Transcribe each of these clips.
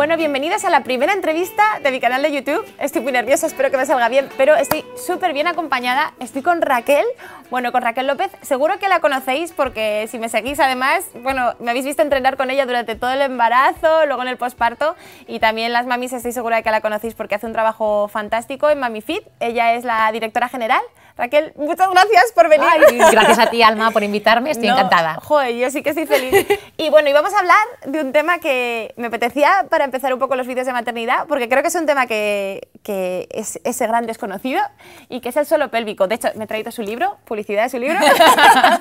Bueno, bienvenidas a la primera entrevista de mi canal de YouTube. Estoy muy nerviosa, espero que me salga bien, pero estoy súper bien acompañada. Estoy con Raquel, bueno, con Raquel López. Seguro que la conocéis porque si me seguís, además, bueno, me habéis visto entrenar con ella durante todo el embarazo, luego en el posparto y también las mamis estoy segura de que la conocéis porque hace un trabajo fantástico en MamiFit, Ella es la directora general Raquel, muchas gracias por venir. gracias a ti, Alma, por invitarme, estoy encantada. Joder, yo sí que estoy feliz. Y bueno, y vamos a hablar de un tema que me apetecía para empezar un poco los vídeos de maternidad, porque creo que es un tema que, es ese gran desconocido y que es el suelo pélvico. De hecho, me he traído su libro, publicidad de su libro.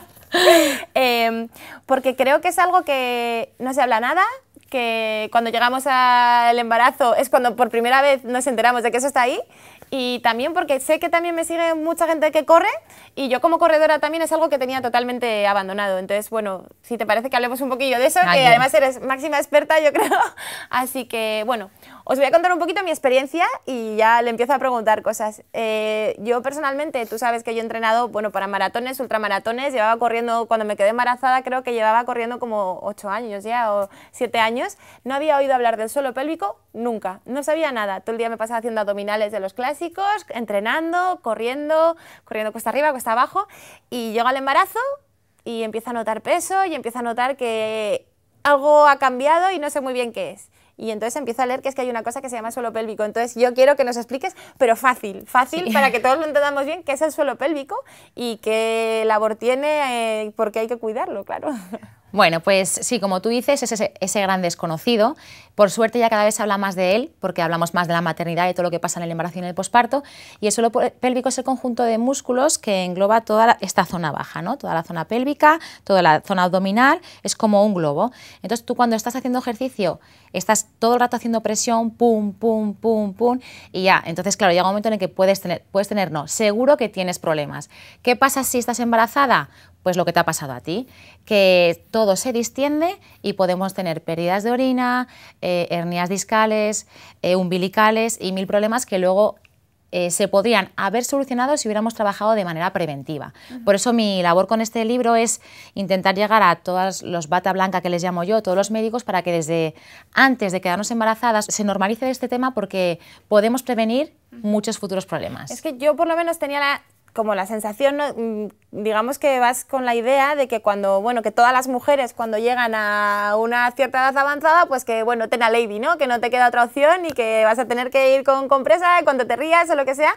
Em, porque creo que es algo que no se habla nada, que cuando llegamos al embarazo es cuando por primera vez nos enteramos de que eso está ahí y también porque sé que también me sigue mucha gente que corre y yo como corredora también es algo que tenía totalmente abandonado. Entonces, bueno, si te parece que hablemos un poquillo de eso, ah, que además eres máxima experta, yo creo. Así que, bueno, os voy a contar un poquito mi experiencia y ya le empiezo a preguntar cosas. Eh, yo personalmente, tú sabes que yo he entrenado bueno, para maratones, ultramaratones, llevaba corriendo, cuando me quedé embarazada creo que llevaba corriendo como 8 años ya o 7 años. No había oído hablar del suelo pélvico nunca, no sabía nada. Todo el día me pasaba haciendo abdominales de los clásicos, entrenando, corriendo, corriendo cuesta arriba, cuesta abajo y llega el embarazo y empiezo a notar peso y empiezo a notar que algo ha cambiado y no sé muy bien qué es y entonces empieza a leer que es que hay una cosa que se llama suelo pélvico. Entonces yo quiero que nos expliques, pero fácil, fácil para que todos lo entendamos bien, qué es el suelo pélvico y qué labor tiene, eh, porque hay que cuidarlo, claro. Bueno, pues sí, como tú dices, es ese, ese gran desconocido por suerte ya cada vez se habla más de él, porque hablamos más de la maternidad y todo lo que pasa en el embarazo y en el posparto, y el suelo pélvico es el conjunto de músculos que engloba toda esta zona baja, ¿no? toda la zona pélvica, toda la zona abdominal, es como un globo. Entonces tú cuando estás haciendo ejercicio, estás todo el rato haciendo presión, pum, pum, pum, pum, y ya, entonces claro, llega un momento en el que puedes tener, puedes tener no, seguro que tienes problemas. ¿Qué pasa si estás embarazada? es pues, lo que te ha pasado a ti, que todo se distiende y podemos tener pérdidas de orina, eh, hernias discales, eh, umbilicales y mil problemas que luego eh, se podrían haber solucionado si hubiéramos trabajado de manera preventiva. Por eso mi labor con este libro es intentar llegar a todos los bata blanca que les llamo yo, todos los médicos, para que desde antes de quedarnos embarazadas se normalice este tema porque podemos prevenir muchos futuros problemas. Es que yo por lo menos tenía la como la sensación, mm, digamos que vas con la idea de que cuando, bueno, que todas las mujeres cuando llegan a una cierta edad avanzada, pues que, bueno, ten a lady, ¿no? Que no te queda otra opción y que vas a tener que ir con compresa cuando te rías o lo que sea.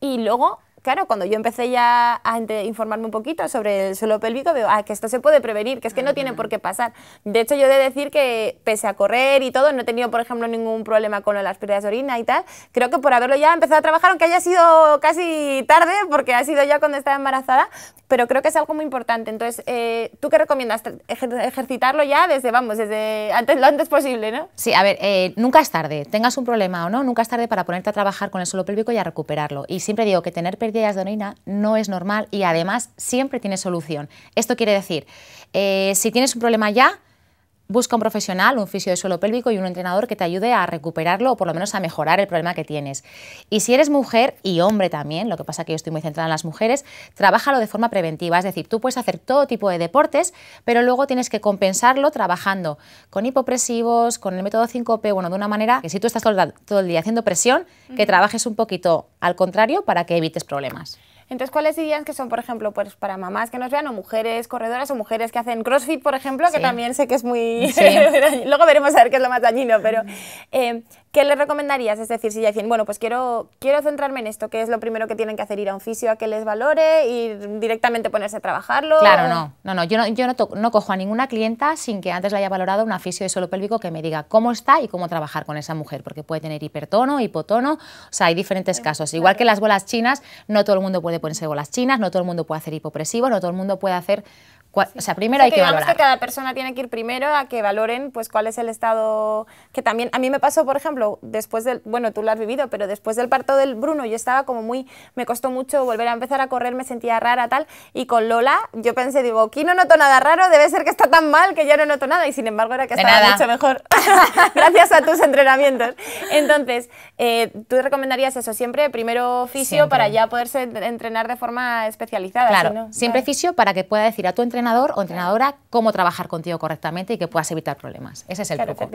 Y luego claro, cuando yo empecé ya a informarme un poquito sobre el suelo pélvico, veo ah, que esto se puede prevenir, que es que no tiene por qué pasar. De hecho, yo he de decir que pese a correr y todo, no he tenido, por ejemplo, ningún problema con las pérdidas de orina y tal. Creo que por haberlo ya empezado a trabajar, aunque haya sido casi tarde, porque ha sido ya cuando estaba embarazada, pero creo que es algo muy importante. Entonces, eh, ¿tú qué recomiendas? ejercitarlo ya desde, vamos, desde antes, lo antes posible, ¿no? Sí, a ver, eh, nunca es tarde. Tengas un problema o no, nunca es tarde para ponerte a trabajar con el suelo pélvico y a recuperarlo. Y siempre digo que tener pérdidas de adenina no es normal y además siempre tiene solución. Esto quiere decir, eh, si tienes un problema ya, Busca un profesional, un fisio de suelo pélvico y un entrenador que te ayude a recuperarlo o por lo menos a mejorar el problema que tienes. Y si eres mujer y hombre también, lo que pasa que yo estoy muy centrada en las mujeres, trabájalo de forma preventiva, es decir, tú puedes hacer todo tipo de deportes, pero luego tienes que compensarlo trabajando con hipopresivos, con el método 5P, bueno, de una manera que si tú estás todo el día haciendo presión, que trabajes un poquito al contrario para que evites problemas. Entonces, ¿cuáles dirían que son, por ejemplo, pues para mamás que nos vean o mujeres corredoras o mujeres que hacen CrossFit, por ejemplo, que también sé que es muy... Luego veremos a ver qué es lo más dañino, pero eh, ¿qué le recomendarías? Es decir, si ya dicen, bueno, pues quiero, quiero centrarme en esto, que es lo primero que tienen que hacer? ¿Ir a un fisio a que les valore? y directamente ponerse a trabajarlo? Claro, no. no, no. Yo, no, yo no, cojo a ninguna clienta sin que antes la haya valorado un fisio de suelo pélvico que me diga cómo está y cómo trabajar con esa mujer, porque puede tener hipertono, hipotono, o sea, hay diferentes casos. Igual que las bolas chinas, no todo el mundo puede ponerse bolas chinas, no todo el mundo puede hacer hipopresivo, no todo el mundo puede hacer o sea, primero hay que, que que cada persona tiene que ir primero a que valoren pues cuál es el estado que también a mí me pasó, por ejemplo, después del bueno, tú lo has vivido, pero después del parto del Bruno yo estaba como muy me costó mucho volver a empezar a correr, me sentía rara tal y con Lola yo pensé digo, aquí no noto nada raro, debe ser que está tan mal que ya no noto nada y sin embargo era que estaba mucho mejor gracias a tus entrenamientos. Entonces, eh, tú recomendarías eso siempre, primero fisio para ya poderse entrenar de forma especializada, claro, siempre fisio para que pueda decir a tu entrenador entrenador o entrenadora cómo trabajar contigo correctamente y que puedas evitar problemas. Ese es el claro, truco.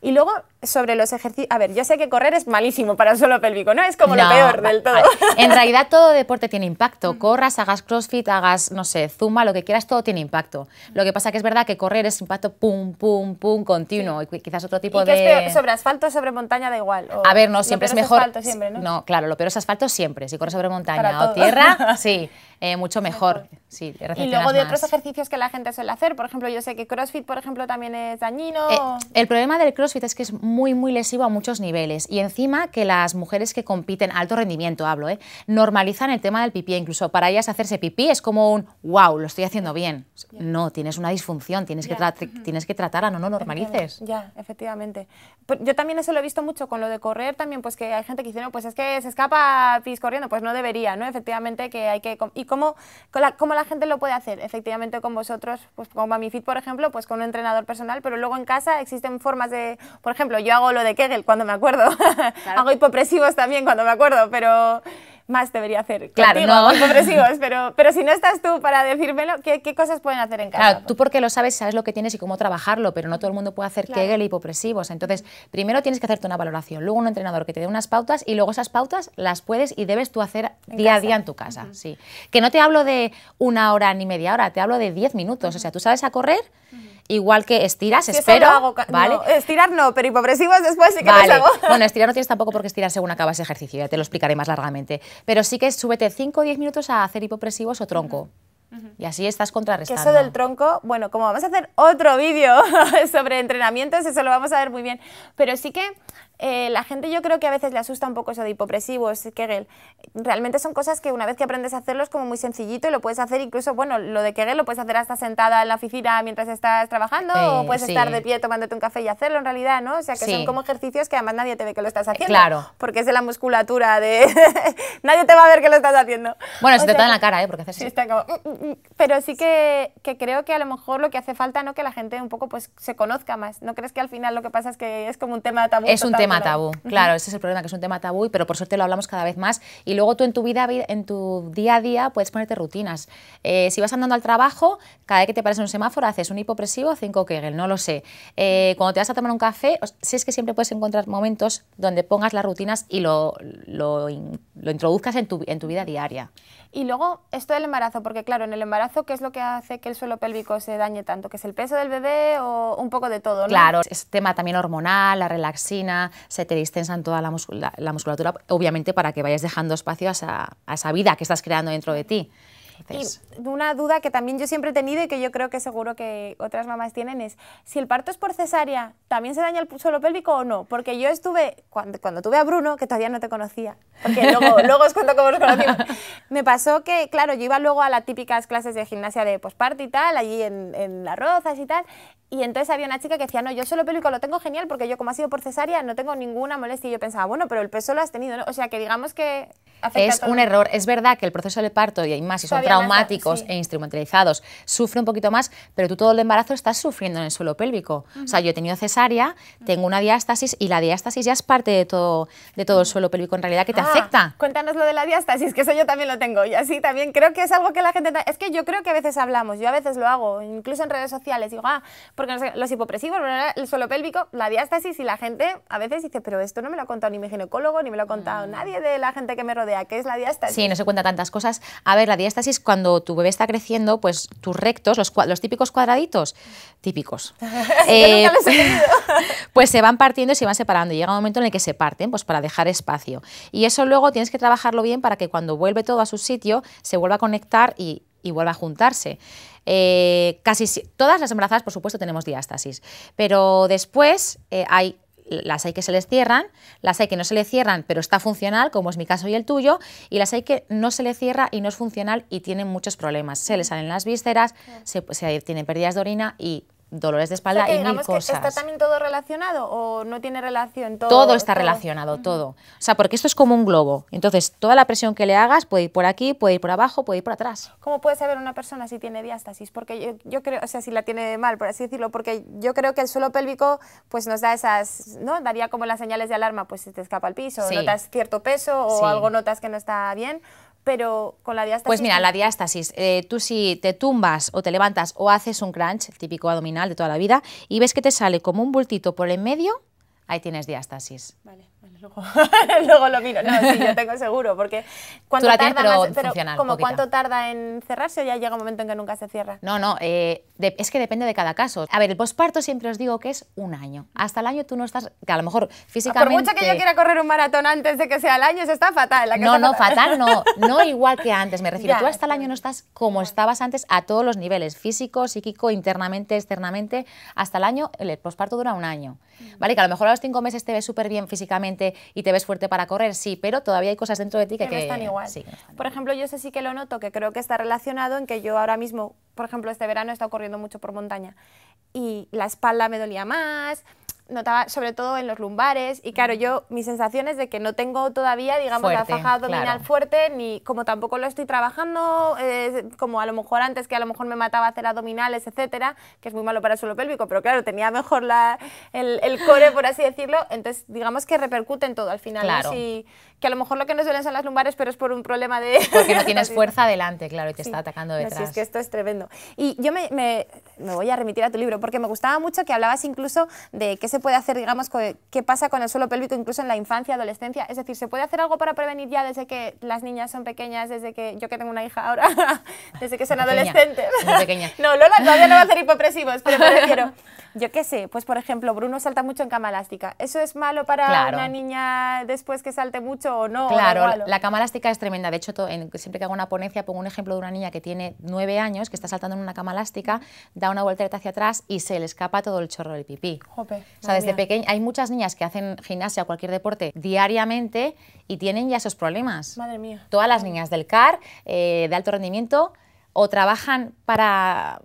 Y luego, sobre los ejercicios... A ver, yo sé que correr es malísimo para el suelo pélvico, ¿no? Es como lo peor del todo. En realidad, todo deporte tiene impacto. Corras, hagas crossfit, hagas, no sé, zumba, lo que quieras, todo tiene impacto. Lo que pasa que es verdad que correr es impacto pum, pum, pum, continuo. Y quizás otro tipo de... ¿Sobre asfalto sobre montaña da igual? a ver, no, siempre es mejor... siempre, ¿no? ¿no? claro, lo peor es asfalto siempre. Si corres sobre montaña o tierra, sí. Eh, mucho mejor. Sí, y luego de otros ejercicios que la gente suele hacer, por ejemplo, yo sé que CrossFit, por ejemplo, también es dañino. Eh, el problema del CrossFit es que es muy, muy lesivo a muchos niveles y encima que las mujeres que compiten, alto rendimiento hablo, eh, normalizan el tema del pipí, incluso para ellas hacerse pipí es como un, wow, lo estoy haciendo bien. No, tienes una disfunción, tienes, que, tienes que tratarla, no, no normalices. Ya, efectivamente. Pues yo también eso lo he visto mucho con lo de correr, también pues que hay gente que dice, no, pues es que se escapa pis corriendo, pues no debería, ¿no? Efectivamente que hay que... ¿Cómo, la gente lo puede hacer? Efectivamente con vosotros, pues con MamiFit, por ejemplo, pues con un entrenador personal, pero luego en casa existen formas de, por ejemplo, yo hago lo de Kegel cuando me acuerdo, hago hipopresivos también cuando me acuerdo, pero más debería hacer claro, contigo, pero, pero si no estás tú para decírmelo, ¿qué, cosas pueden hacer en casa? Claro, tú porque lo sabes, sabes lo que tienes y cómo trabajarlo, pero no todo el mundo puede hacer que Kegel hipopresivos. Entonces, primero tienes que hacerte una valoración, luego un entrenador que te dé unas pautas y luego esas pautas las puedes y debes tú hacer día a día en tu casa. sí. Que no te hablo de una hora ni media hora, te hablo de 10 minutos. O sea, tú sabes a correr igual que estiras, espero. ¿vale? No, estirar no, pero hipopresivos después sí que hago. Bueno, estirar no tienes tampoco porque estirar según acabas el ejercicio, ya te lo explicaré más largamente. Pero sí que súbete 5 o 10 minutos a hacer hipopresivos o tronco. Y así estás contrarrestando. Que eso del tronco, bueno, como vamos a hacer otro vídeo sobre entrenamientos, eso lo vamos a ver muy bien. Pero sí que eh, la gente yo creo que a veces le asusta un poco eso de hipopresivos, Kegel. Realmente son cosas que una vez que aprendes a hacerlos como muy sencillito y lo puedes hacer incluso, bueno, lo de Kegel lo puedes hacer hasta sentada en la oficina mientras estás trabajando eh, o puedes estar de pie tomándote un café y hacerlo en realidad, ¿no? O sea, que son como ejercicios que además nadie te ve que lo estás eh, haciendo. Claro. Porque es de la musculatura de... nadie te va a ver que lo estás haciendo. Bueno, se te da en la cara, ¿eh? Porque haces sí, mm, mm, mm". Pero sí que, creo que a lo mejor lo que hace falta, ¿no? Que la gente un poco pues se conozca más. ¿No crees que al final lo que pasa es que es como un tema tabú? Es tema tabú, claro, ese es el problema, que es un tema tabú, pero por suerte lo hablamos cada vez más. Y luego tú en tu vida, en tu día a día, puedes ponerte rutinas. Eh, si vas andando al trabajo, cada vez que te pares en un semáforo, haces un hipopresivo, cinco Kegel, no lo sé. Eh, cuando te vas a tomar un café, si es que siempre puedes encontrar momentos donde pongas las rutinas y lo, lo, introduzcas en tu, vida diaria. Y luego, esto del embarazo, porque claro, en el embarazo, ¿qué es lo que hace que el suelo pélvico se dañe tanto? ¿Que es el peso del bebé o un poco de todo? Claro, es tema también hormonal, la relaxina, se te distensan toda la, musculatura, obviamente para que vayas dejando espacio a esa vida que estás creando dentro de ti. Y una duda que también yo siempre he tenido y que yo creo que seguro que otras mamás tienen es si el parto es por cesárea, ¿también se daña el suelo pélvico o no? Porque yo estuve, cuando, tuve a Bruno, que todavía no te conocía, porque luego, luego os cuento cómo conocí me pasó que, claro, yo iba luego a las típicas clases de gimnasia de posparto y tal, allí en, en Las Rozas y tal, y entonces había una chica que decía, no, yo suelo pélvico lo tengo genial porque yo como ha sido por cesárea no tengo ninguna molestia. Y yo pensaba, bueno, pero el peso lo has tenido, ¿no? O sea, que digamos que... es un error. Es verdad que el proceso de parto, y hay más, y son traumáticos e instrumentalizados, sufre un poquito más, pero tú todo el embarazo estás sufriendo en el suelo pélvico. O sea, yo he tenido cesárea, tengo una diástasis y la diástasis ya es parte de todo, de todo el suelo pélvico en realidad que te ah, afecta. Cuéntanos lo de la diástasis, que eso yo también lo tengo y así también creo que es algo que la gente... Es que yo creo que a veces hablamos, yo a veces lo hago, incluso en redes sociales, digo, ah, porque los hipopresivos, el suelo pélvico, la diástasis y la gente a veces dice, pero esto no me lo ha contado ni mi ginecólogo, ni me lo ha contado mm. nadie de la gente que me rodea, qué es la diástasis. Sí, no se cuenta tantas cosas. A ver, la diástasis cuando tu bebé está creciendo, pues tus rectos, los, típicos cuadraditos, típicos, eh, pues se van partiendo y se van separando. llega un momento en el que se parten, pues para dejar espacio. Y eso luego tienes que trabajarlo bien para que cuando vuelve todo a su sitio, se vuelva a conectar y, vuelva a juntarse. Eh, casi todas las embarazadas, por supuesto, tenemos diástasis, pero después eh, hay las hay que se les cierran, las hay que no se le cierran pero está funcional, como es mi caso y el tuyo, y las hay que no se le cierra y no es funcional y tienen muchos problemas. Se les salen las vísceras, se, se tienen pérdidas de orina y dolores de espalda y mil cosas. ¿Está también todo relacionado o no tiene relación? Todo, todo está relacionado, todo. O sea, porque esto es como un globo. Entonces, toda la presión que le hagas puede ir por aquí, puede ir por abajo, puede ir por atrás. ¿Cómo puede saber una persona si tiene diástasis? Porque yo, creo, o sea, si la tiene mal, por así decirlo, porque yo creo que el suelo pélvico pues nos da esas, ¿no? Daría como las señales de alarma, pues si te escapa al piso, notas cierto peso o algo notas que no está bien pero con la diástasis... Pues mira, la diástasis, eh, tú si te tumbas o te levantas o haces un crunch, el típico abdominal de toda la vida, y ves que te sale como un bultito por en medio, ahí tienes diástasis. Vale. luego, lo miro. No, sí, yo tengo seguro, porque cuánto tarda como cuánto tarda en cerrarse o ya llega un momento en que nunca se cierra. No, no, eh, es que depende de cada caso. A ver, el posparto siempre os digo que es un año. Hasta el año tú no estás, que a lo mejor físicamente. Por mucho que yo quiera correr un maratón antes de que sea el año, eso está fatal. no, no, fatal. no, no igual que antes. Me refiero, tú hasta el año no estás como estabas antes a todos los niveles, físico, psíquico, internamente, externamente. Hasta el año, el posparto dura un año. Vale, que a lo mejor a los cinco meses te ves súper bien físicamente y te ves fuerte para correr, sí, pero todavía hay cosas dentro de ti que... están igual. por ejemplo, yo sé sí que lo noto, que creo que está relacionado en que yo ahora mismo, por ejemplo, este verano he estado corriendo mucho por montaña y la espalda me dolía más, notaba sobre todo en los lumbares y claro, yo mi sensación es de que no tengo todavía, digamos, la faja abdominal fuerte, ni como tampoco lo estoy trabajando, eh, como a lo mejor antes que a lo mejor me mataba hacer abdominales, etcétera, que es muy malo para el suelo pélvico, pero claro, tenía mejor la, el, core, por así decirlo, entonces digamos que repercute en todo al final que a lo mejor lo que nos duelen son las lumbares, pero es por un problema de... Porque no tienes fuerza adelante, claro, y te está atacando detrás. sí, es que esto es tremendo. Y yo me, me, voy a remitir a tu libro, porque me gustaba mucho que hablabas incluso de qué se puede hacer, digamos, qué pasa con el suelo pélvico incluso en la infancia, adolescencia. Es decir, ¿se puede hacer algo para prevenir ya desde que las niñas son pequeñas, desde que yo que tengo una hija ahora, desde que son adolescentes? pequeña. No, Lola todavía no va a hacer hipopresivos, pero Yo qué sé, pues por ejemplo, Bruno salta mucho en cama elástica. ¿Eso es malo para una niña después que salte mucho Claro, la cama elástica es tremenda. De hecho, siempre que hago una ponencia pongo un ejemplo de una niña que tiene nueve años, que está saltando en una cama elástica, da una vuelta hacia atrás y se le escapa todo el chorro del pipí. o sea, desde pequeña hay muchas niñas que hacen gimnasia o cualquier deporte diariamente y tienen ya esos problemas. Madre mía. Todas las niñas del CAR, eh, de alto rendimiento, o trabajan para,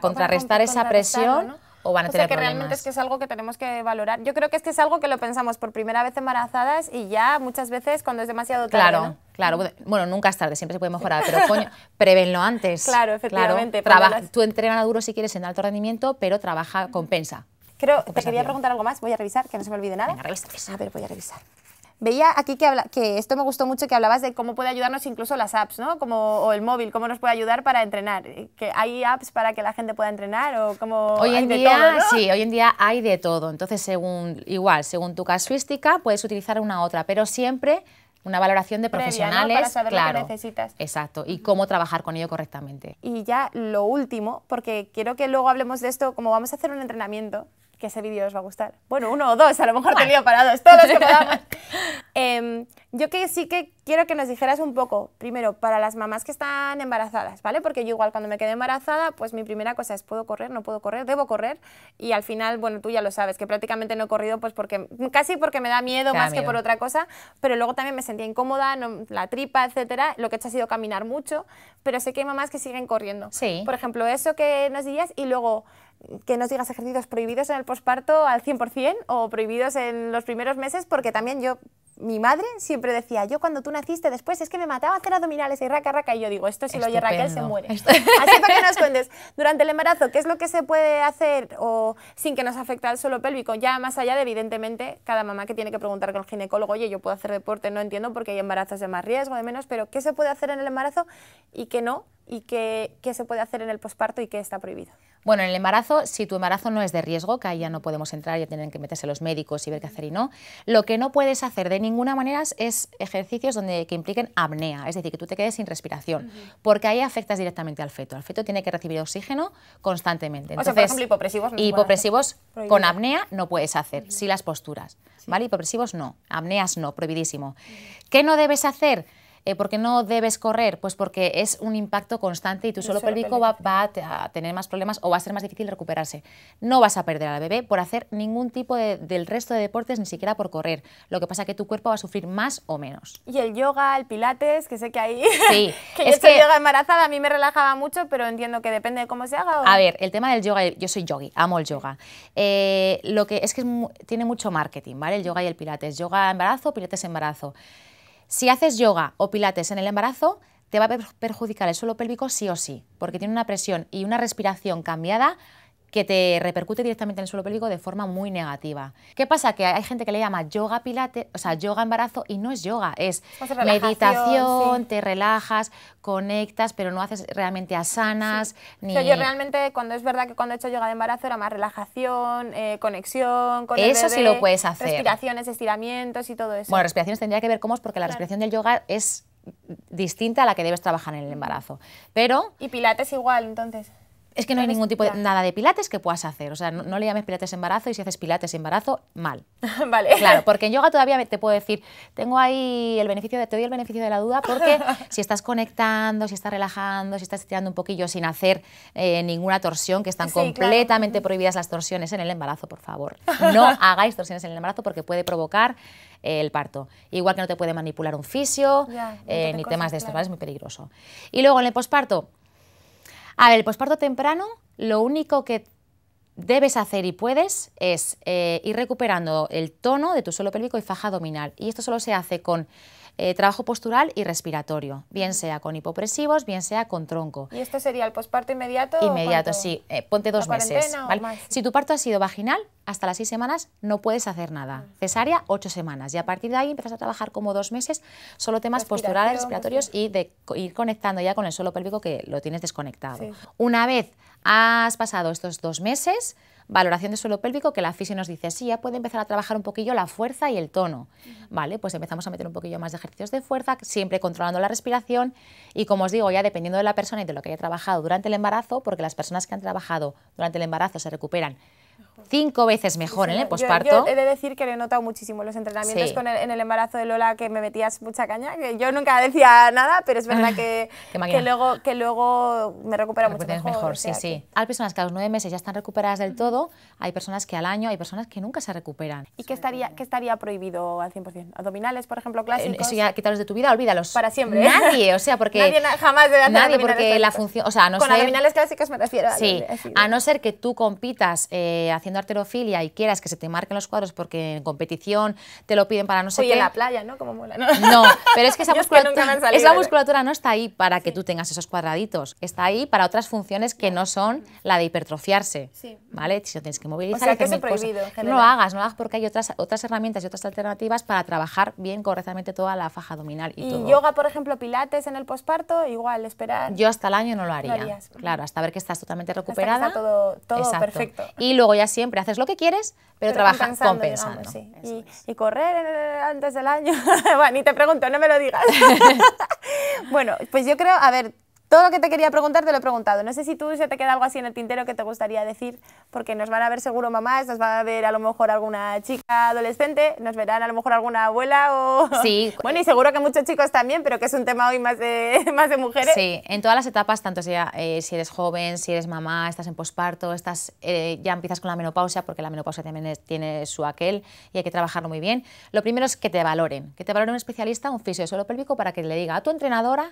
contrarrestar esa presión o van a tener sea que realmente es que es algo que tenemos que valorar. Yo creo que es que es algo que lo pensamos por primera vez embarazadas y ya muchas veces cuando es demasiado tarde. Claro, claro. Bueno, nunca es tarde, siempre se puede mejorar, pero coño, prevenlo antes. Claro, efectivamente. trabaja, tú entrena duro si quieres en alto rendimiento, pero trabaja, compensa. Creo, te quería preguntar algo más, voy a revisar, que no se me olvide nada. revisa. A ver, voy a revisar. Veía aquí que, habla, que esto me gustó mucho que hablabas de cómo puede ayudarnos incluso las apps, ¿no? Como, o el móvil, cómo nos puede ayudar para entrenar. ¿Que ¿Hay apps para que la gente pueda entrenar o cómo hoy en día, Sí, hoy en día hay de todo. Entonces, según, igual, según tu casuística, puedes utilizar una u otra, pero siempre una valoración de profesionales, Para saber claro, necesitas. Exacto, y cómo trabajar con ello correctamente. Y ya lo último, porque quiero que luego hablemos de esto, como vamos a hacer un entrenamiento, que ese vídeo os va a gustar. Bueno, uno o dos, a lo mejor bueno. parados, todos los que podamos. Em, yo que sí que quiero que nos dijeras un poco, primero, para las mamás que están embarazadas, ¿vale? Porque yo igual cuando me quedé embarazada, pues mi primera cosa es, ¿puedo correr? ¿No puedo correr? ¿Debo correr? Y al final, bueno, tú ya lo sabes, que prácticamente no he corrido pues porque, casi porque me da miedo más que por otra cosa, pero luego también me sentía incómoda, la tripa, etcétera. Lo que he hecho ha sido caminar mucho, pero sé que hay mamás que siguen corriendo. Sí. Por ejemplo, eso que nos dirías y luego que nos digas ejercicios prohibidos en el posparto al 100% o prohibidos en los primeros meses, porque también yo, mi madre siempre decía, yo cuando tú naciste después es que me mataba hacer abdominales y raca, raca, y yo digo, esto si lo oye Raquel se muere. Así para que nos cuentes, durante el embarazo, ¿qué es lo que se puede hacer o sin que nos afecte al suelo pélvico? Ya más allá de, evidentemente, cada mamá que tiene que preguntar con el ginecólogo, oye, yo puedo hacer deporte, no entiendo porque hay embarazos de más riesgo, de menos, pero ¿qué se puede hacer en el embarazo y qué no? ¿Y qué, qué se puede hacer en el posparto y qué está prohibido? Bueno, en el embarazo, si tu embarazo no es de riesgo, que ahí ya no podemos entrar, ya tienen que meterse los médicos y ver qué hacer y no, lo que no puedes hacer de ninguna manera es ejercicios donde, que impliquen apnea, es decir, que tú te quedes sin respiración, porque ahí afectas directamente al feto. El feto tiene que recibir oxígeno constantemente. o sea, por ejemplo, hipopresivos. No hipopresivos con apnea no puedes hacer, sí las posturas, ¿vale? Hipopresivos no, apneas no, prohibidísimo. ¿Qué no debes hacer? Eh, ¿Por qué no debes correr? Pues porque es un impacto constante y tu solo Va, a tener más problemas o va a ser más difícil recuperarse. No vas a perder al bebé por hacer ningún tipo de, del resto de deportes, ni siquiera por correr. Lo que pasa es que tu cuerpo va a sufrir más o menos. Y el yoga, el pilates, que sé que ahí... Sí. que es yo que... yoga embarazada, a mí me relajaba mucho, pero entiendo que depende de cómo se haga. ¿o? A ver, el tema del yoga, yo soy yogi, amo el yoga. Eh, lo que es que tiene mucho marketing, ¿vale? El yoga y el pilates. Yoga embarazo, pilates embarazo. Si haces yoga o pilates en el embarazo, te va a perjudicar el suelo pélvico sí o sí, porque tiene una presión y una respiración cambiada que te repercute directamente en el suelo pélvico de forma muy negativa. ¿Qué pasa? Que hay gente que le llama yoga pilate, o sea, yoga embarazo y no es yoga, es meditación, te relajas, conectas, pero no haces realmente asanas. Ni... yo realmente, cuando es verdad que cuando he hecho yoga de embarazo era más relajación, eh, conexión, con Eso el bebé, sí lo puedes hacer. Respiraciones, estiramientos y todo eso. Bueno, respiraciones tendría que ver cómo es porque la respiración del yoga es distinta a la que debes trabajar en el embarazo. Pero... Y pilates igual, entonces. Es que no hay ningún tipo de nada de pilates que puedas hacer. O sea, no, le llames pilates embarazo y si haces pilates embarazo, mal. vale. Claro, porque en yoga todavía te puedo decir, tengo ahí el beneficio de, te doy el beneficio de la duda porque si estás conectando, si estás relajando, si estás tirando un poquillo sin hacer eh, ninguna torsión, que están completamente prohibidas las torsiones en el embarazo, por favor. No hagáis torsiones en el embarazo porque puede provocar eh, el parto. Igual que no te puede manipular un fisio, eh, ni temas de esto, ¿vale? Es muy peligroso. Y luego en el posparto a ver, el posparto temprano, lo único que debes hacer y puedes es eh, ir recuperando el tono de tu suelo pélvico y faja abdominal. Y esto solo se hace con eh, trabajo postural y respiratorio, bien sea con hipopresivos, bien sea con tronco. ¿Y este sería el posparto inmediato? Inmediato, sí. Eh, ponte dos meses. Si tu parto ha sido vaginal, hasta las seis semanas no puedes hacer nada. Cesárea, ocho semanas. Y a partir de ahí empiezas a trabajar como dos meses solo temas posturales, respiratorios y de ir conectando ya con el suelo pélvico que lo tienes desconectado. Una vez has pasado estos dos meses, Valoración de suelo pélvico, que la fisio nos dice, sí, ya puede empezar a trabajar un poquillo la fuerza y el tono. Vale, pues empezamos a meter un poquillo más de ejercicios de fuerza, siempre controlando la respiración y como os digo, ya dependiendo de la persona y de lo que haya trabajado durante el embarazo, porque las personas que han trabajado durante el embarazo se recuperan cinco veces mejor en el ¿eh? posparto. he de decir que le he notado muchísimo los entrenamientos con en el embarazo de Lola que me metías mucha caña, que yo nunca decía nada, pero es verdad ah, que, luego, que luego me recupera mucho mejor. sí, Hay personas que a los nueve meses ya están recuperadas del todo, hay personas que al año, hay personas que nunca se recuperan. ¿Y qué estaría, qué estaría prohibido al 100%? ¿Abdominales, por ejemplo, eh, clásicos? eso ya, quitarlos de tu vida, olvídalos. Para siempre. ¿eh? Nadie, o sea, porque... Nadie jamás debe hacer Nadie, porque la función... O sea, no con abdominales clásicos me refiero. Sí, a, no ser que tú compitas haciendo arterofilia y quieras que se te marquen los cuadros porque en competición te lo piden para no sé Oye, qué. en la playa, ¿no? Como mola. No, no pero es que esa musculatura, es ¿eh? musculatura no está ahí para que tú tengas esos cuadraditos. Está ahí para otras funciones que no son la de hipertrofiarse. ¿Vale? Si tienes que movilizar. O sea, prohibido. No lo hagas, no lo hagas porque hay otras, otras herramientas y otras alternativas para trabajar bien, correctamente toda la faja abdominal y, ¿Y yoga, por ejemplo, pilates en el posparto, igual esperar. Yo hasta el año no lo haría. claro, hasta ver que estás totalmente recuperada. está todo, perfecto. Y luego ya siempre, haces lo que quieres, pero, trabajas compensando. y, correr antes del año, bueno, ni te pregunto, no me lo digas. bueno, pues yo creo, a ver, todo lo que te quería preguntar te lo he preguntado. No sé si tú ya te queda algo así en el tintero que te gustaría decir, porque nos van a ver seguro mamás, nos va a ver a lo mejor alguna chica adolescente, nos verán a lo mejor alguna abuela o... Sí. bueno, y seguro que muchos chicos también, pero que es un tema hoy más de, más de mujeres. Sí, en todas las etapas, tanto eh, si eres joven, si eres mamá, estás en posparto, estás, eh, ya empiezas con la menopausia, porque la menopausia también tiene su aquel y hay que trabajarlo muy bien. Lo primero es que te valoren, que te valore un especialista, un fisio de suelo pélvico, para que le diga a tu entrenadora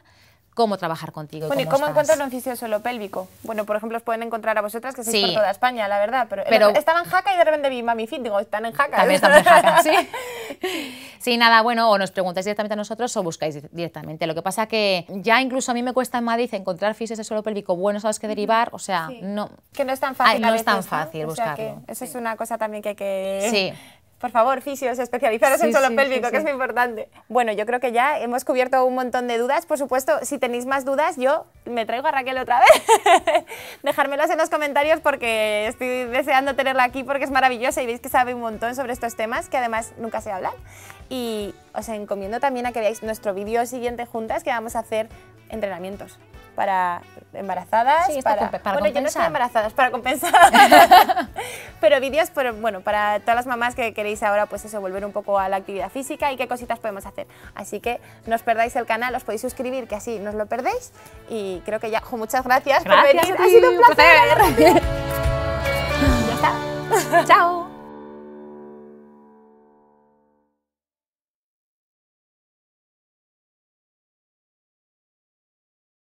cómo trabajar contigo. Bueno, ¿y cómo, encuentro encuentran un suelo pélvico? Bueno, por ejemplo, os pueden encontrar a vosotras, que sois sí. por toda España, la verdad. Pero, estaban estaba en Jaca y de repente vi Mami Fit, digo, están en Jaca. También estamos en Jaca, sí. sí, nada, bueno, o nos preguntáis directamente a nosotros o buscáis directamente. Lo que pasa que ya incluso a mí me cuesta en Madrid encontrar fisios de suelo pélvico a los que derivar, o sea, no... Que no es tan fácil No es tan fácil buscarlo. eso es una cosa también que hay que... Sí por favor, fisios, especializaros en suelo pélvico, que es muy importante. Bueno, yo creo que ya hemos cubierto un montón de dudas. Por supuesto, si tenéis más dudas, yo me traigo a Raquel otra vez. Dejármelas en los comentarios porque estoy deseando tenerla aquí porque es maravillosa y veis que sabe un montón sobre estos temas que además nunca se hablan. Y os encomiendo también a que veáis nuestro vídeo siguiente juntas que vamos a hacer entrenamientos para embarazadas. para, compensar. bueno, yo no embarazada, es para compensar. Pero vídeos, bueno, para todas las mamás que queréis ahora, pues eso, volver un poco a la actividad física y qué cositas podemos hacer. Así que no os perdáis el canal, os podéis suscribir, que así no os lo perdéis. Y creo que ya, muchas gracias, gracias, por venir. Ha sido un placer. Chao.